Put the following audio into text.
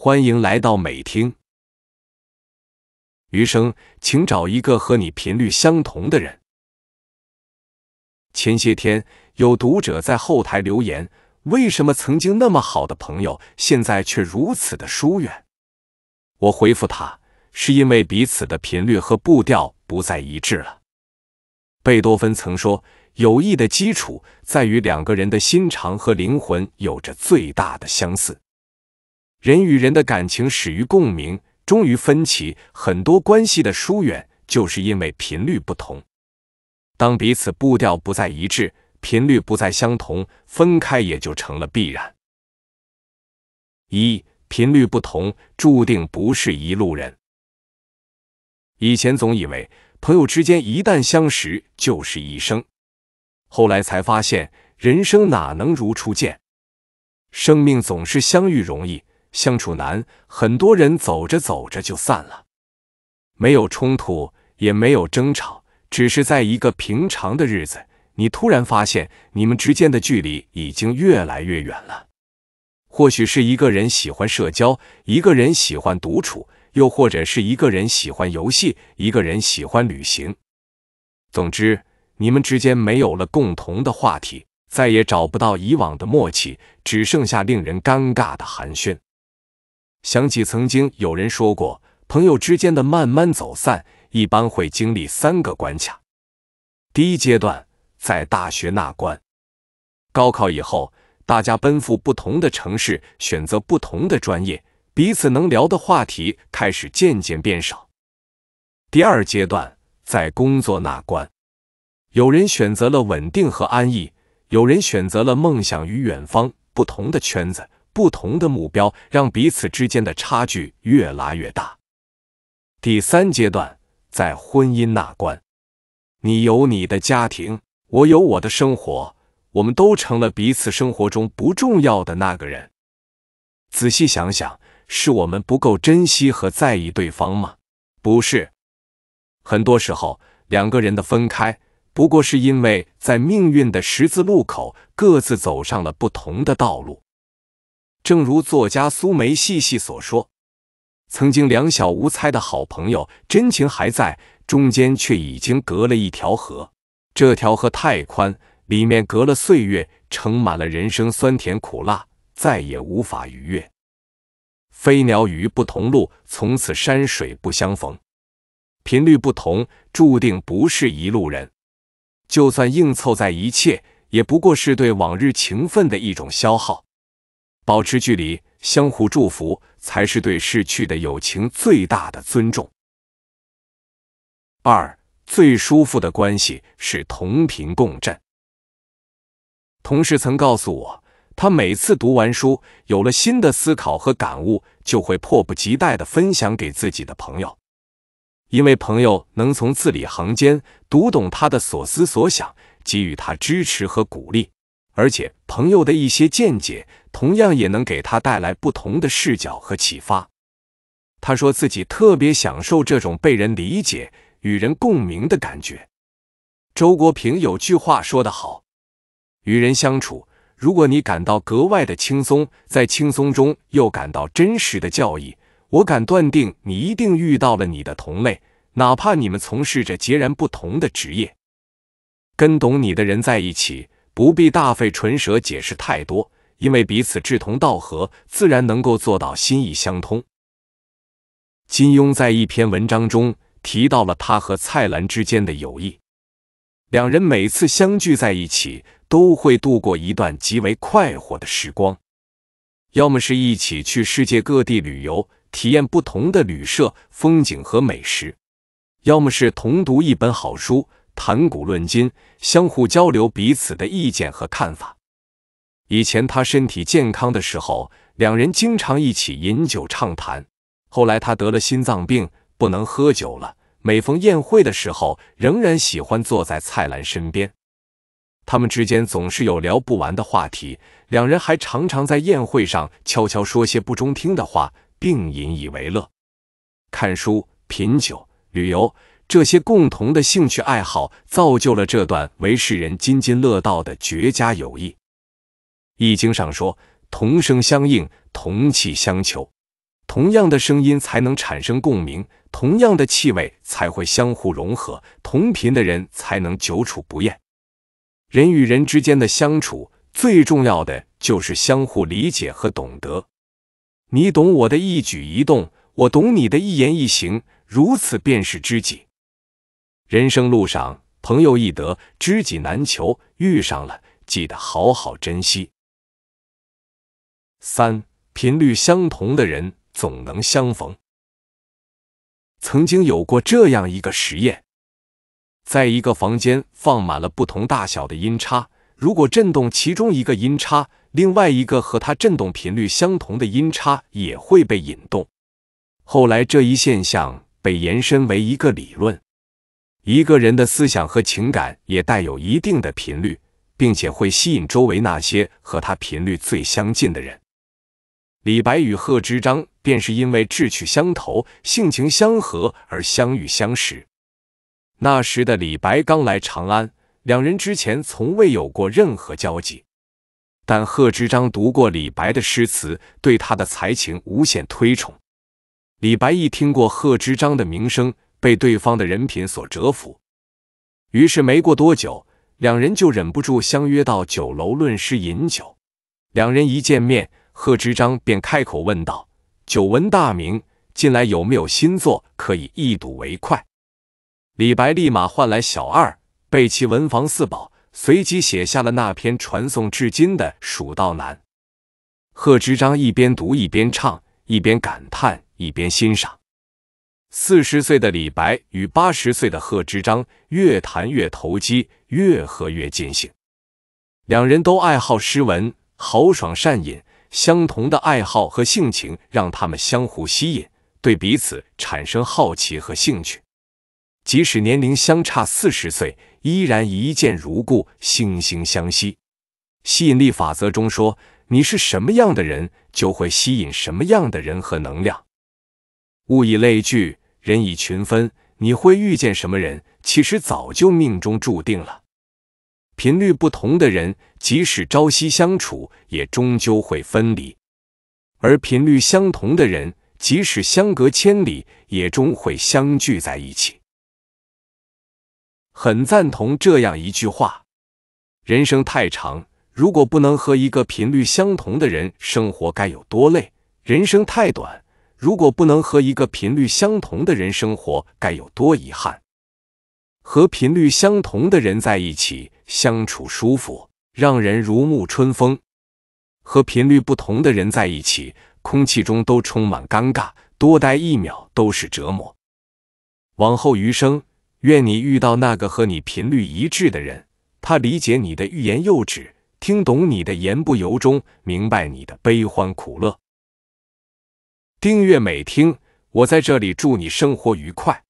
欢迎来到美听。余生，请找一个和你频率相同的人。前些天有读者在后台留言：“为什么曾经那么好的朋友，现在却如此的疏远？”我回复他：“是因为彼此的频率和步调不再一致了。”贝多芬曾说：“友谊的基础在于两个人的心肠和灵魂有着最大的相似。”人与人的感情始于共鸣，终于分歧。很多关系的疏远，就是因为频率不同。当彼此步调不再一致，频率不再相同，分开也就成了必然。一频率不同，注定不是一路人。以前总以为朋友之间一旦相识就是一生，后来才发现，人生哪能如初见？生命总是相遇容易。相处难，很多人走着走着就散了，没有冲突，也没有争吵，只是在一个平常的日子，你突然发现你们之间的距离已经越来越远了。或许是一个人喜欢社交，一个人喜欢独处，又或者是一个人喜欢游戏，一个人喜欢旅行。总之，你们之间没有了共同的话题，再也找不到以往的默契，只剩下令人尴尬的寒暄。想起曾经有人说过，朋友之间的慢慢走散，一般会经历三个关卡。第一阶段，在大学那关，高考以后，大家奔赴不同的城市，选择不同的专业，彼此能聊的话题开始渐渐变少。第二阶段，在工作那关，有人选择了稳定和安逸，有人选择了梦想与远方，不同的圈子。不同的目标让彼此之间的差距越拉越大。第三阶段，在婚姻那关，你有你的家庭，我有我的生活，我们都成了彼此生活中不重要的那个人。仔细想想，是我们不够珍惜和在意对方吗？不是。很多时候，两个人的分开，不过是因为在命运的十字路口，各自走上了不同的道路。正如作家苏梅细细所说：“曾经两小无猜的好朋友，真情还在，中间却已经隔了一条河。这条河太宽，里面隔了岁月，盛满了人生酸甜苦辣，再也无法逾越。飞鸟与不同路，从此山水不相逢。频率不同，注定不是一路人。就算硬凑在一切，也不过是对往日情分的一种消耗。”保持距离，相互祝福，才是对逝去的友情最大的尊重。二，最舒服的关系是同频共振。同事曾告诉我，他每次读完书，有了新的思考和感悟，就会迫不及待的分享给自己的朋友，因为朋友能从字里行间读懂他的所思所想，给予他支持和鼓励。而且朋友的一些见解，同样也能给他带来不同的视角和启发。他说自己特别享受这种被人理解、与人共鸣的感觉。周国平有句话说得好：“与人相处，如果你感到格外的轻松，在轻松中又感到真实的教义，我敢断定你一定遇到了你的同类，哪怕你们从事着截然不同的职业。跟懂你的人在一起。”不必大费唇舌解释太多，因为彼此志同道合，自然能够做到心意相通。金庸在一篇文章中提到了他和蔡澜之间的友谊，两人每次相聚在一起，都会度过一段极为快活的时光，要么是一起去世界各地旅游，体验不同的旅社风景和美食，要么是同读一本好书。谈古论今，相互交流彼此的意见和看法。以前他身体健康的时候，两人经常一起饮酒畅谈。后来他得了心脏病，不能喝酒了。每逢宴会的时候，仍然喜欢坐在蔡澜身边。他们之间总是有聊不完的话题。两人还常常在宴会上悄悄说些不中听的话，并引以为乐。看书、品酒、旅游。这些共同的兴趣爱好造就了这段为世人津津乐道的绝佳友谊。易经上说：“同声相应，同气相求。”同样的声音才能产生共鸣，同样的气味才会相互融合，同频的人才能久处不厌。人与人之间的相处，最重要的就是相互理解和懂得。你懂我的一举一动，我懂你的一言一行，如此便是知己。人生路上，朋友易得，知己难求。遇上了，记得好好珍惜。三频率相同的人总能相逢。曾经有过这样一个实验，在一个房间放满了不同大小的音叉，如果振动其中一个音叉，另外一个和它振动频率相同的音叉也会被引动。后来，这一现象被延伸为一个理论。一个人的思想和情感也带有一定的频率，并且会吸引周围那些和他频率最相近的人。李白与贺知章便是因为志趣相投、性情相合而相遇相识。那时的李白刚来长安，两人之前从未有过任何交集。但贺知章读过李白的诗词，对他的才情无限推崇。李白一听过贺知章的名声。被对方的人品所折服，于是没过多久，两人就忍不住相约到酒楼论诗饮酒。两人一见面，贺知章便开口问道：“久闻大名，近来有没有新作可以一睹为快？”李白立马唤来小二，备齐文房四宝，随即写下了那篇传颂至今的《蜀道难》。贺知章一边读一边唱，一边感叹一边欣赏。四十岁的李白与八十岁的贺知章，越谈越投机，越喝越尽兴。两人都爱好诗文，豪爽善饮。相同的爱好和性情让他们相互吸引，对彼此产生好奇和兴趣。即使年龄相差四十岁，依然一见如故，惺惺相惜。吸引力法则中说：“你是什么样的人，就会吸引什么样的人和能量。”物以类聚。人以群分，你会遇见什么人，其实早就命中注定了。频率不同的人，即使朝夕相处，也终究会分离；而频率相同的人，即使相隔千里，也终会相聚在一起。很赞同这样一句话：人生太长，如果不能和一个频率相同的人生活，该有多累？人生太短。如果不能和一个频率相同的人生活，该有多遗憾！和频率相同的人在一起相处舒服，让人如沐春风；和频率不同的人在一起，空气中都充满尴尬，多待一秒都是折磨。往后余生，愿你遇到那个和你频率一致的人，他理解你的欲言又止，听懂你的言不由衷，明白你的悲欢苦乐。订阅美听，我在这里祝你生活愉快。